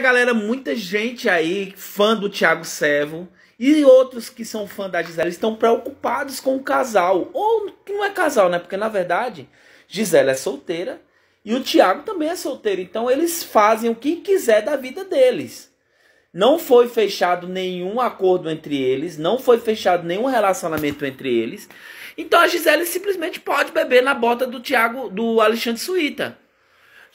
galera, muita gente aí, fã do Thiago Servo, e outros que são fã da Gisela, estão preocupados com o casal. Ou não é casal, né? Porque na verdade, Gisela é solteira e o Thiago também é solteiro. Então eles fazem o que quiser da vida deles. Não foi fechado nenhum acordo entre eles, não foi fechado nenhum relacionamento entre eles. Então a Gisele simplesmente pode beber na bota do Thiago, do Alexandre Suíta.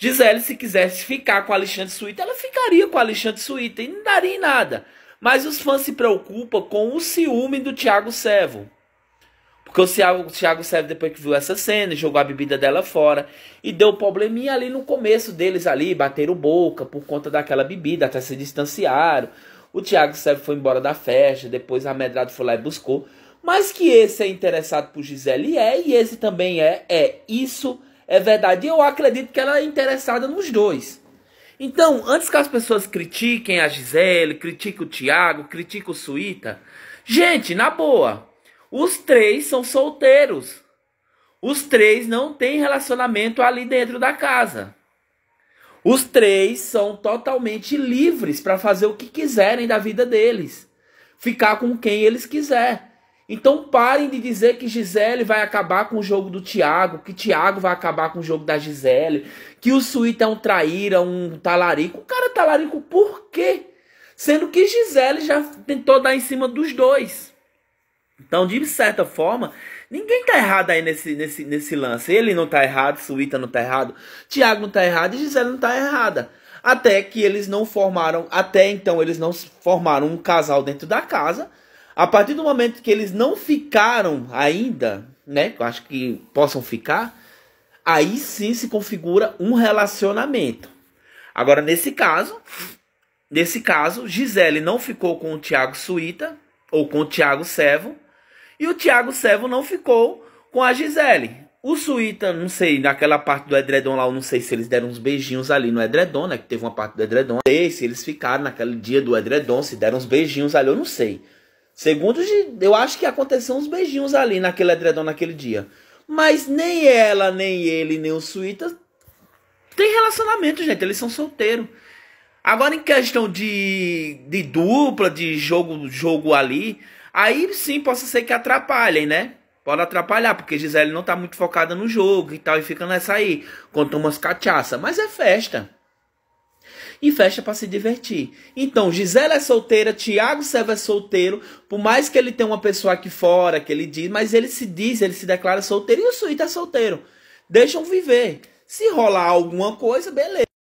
Gisele, se quisesse ficar com Alexandre Suíta, ela ficaria com Alexandre Suíta e não daria em nada. Mas os fãs se preocupam com o ciúme do Thiago Sevo. Porque o Thiago, Servo, Sevo, depois que viu essa cena, jogou a bebida dela fora e deu probleminha ali no começo deles ali, bateram boca por conta daquela bebida, até se distanciaram. O Thiago Sevo foi embora da festa, depois a Medrado foi lá e buscou. Mas que esse é interessado por Gisele é, e esse também é, é. Isso é verdade. E eu acredito que ela é interessada nos dois. Então, antes que as pessoas critiquem a Gisele, critiquem o Thiago, critiquem o Suíta, gente, na boa, os três são solteiros. Os três não têm relacionamento ali dentro da casa. Os três são totalmente livres para fazer o que quiserem da vida deles, ficar com quem eles quiserem. Então parem de dizer que Gisele vai acabar com o jogo do Thiago, que Thiago vai acabar com o jogo da Gisele, que o Suíta é um traíra, um talarico. O cara é talarico por quê? Sendo que Gisele já tentou dar em cima dos dois. Então, de certa forma, ninguém tá errado aí nesse, nesse, nesse lance. Ele não tá errado, Suíta não tá errado, Thiago não tá errado e Gisele não tá errada. Até que eles não formaram, até então eles não formaram um casal dentro da casa a partir do momento que eles não ficaram ainda, né? Eu acho que possam ficar, aí sim se configura um relacionamento. Agora, nesse caso, nesse caso, Gisele não ficou com o Tiago Suíta ou com o Tiago Servo e o Tiago Servo não ficou com a Gisele. O Suíta, não sei, naquela parte do edredom lá, eu não sei se eles deram uns beijinhos ali no edredom, né? Que teve uma parte do edredom. Não sei se eles ficaram naquele dia do edredom, se deram uns beijinhos ali, eu não sei. Segundo, eu acho que aconteceu uns beijinhos ali naquele edredom naquele dia. Mas nem ela, nem ele, nem o Suíta tem relacionamento, gente. Eles são solteiros. Agora, em questão de, de dupla, de jogo, jogo ali, aí sim possa ser que atrapalhem, né? Pode atrapalhar, porque Gisele não tá muito focada no jogo e tal, e fica nessa aí, conta umas cachaça. Mas é festa e fecha para se divertir. Então, Gisela é solteira, Tiago Serva é solteiro, por mais que ele tenha uma pessoa aqui fora, que ele diz, mas ele se diz, ele se declara solteiro e o Suíta tá é solteiro. Deixam viver. Se rolar alguma coisa, beleza.